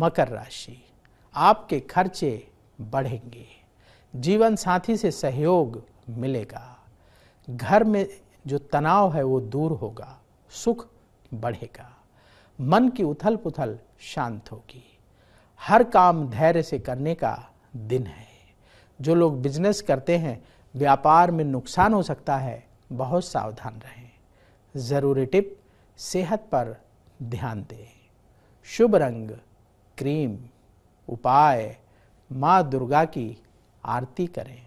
मकर राशि आपके खर्चे बढ़ेंगे जीवन साथी से सहयोग मिलेगा घर में जो तनाव है वो दूर होगा सुख बढ़ेगा मन की उथल पुथल शांत होगी हर काम धैर्य से करने का दिन है जो लोग बिजनेस करते हैं व्यापार में नुकसान हो सकता है बहुत सावधान रहें ज़रूरी टिप सेहत पर ध्यान दें शुभ रंग क्रीम उपाय माँ दुर्गा की आरती करें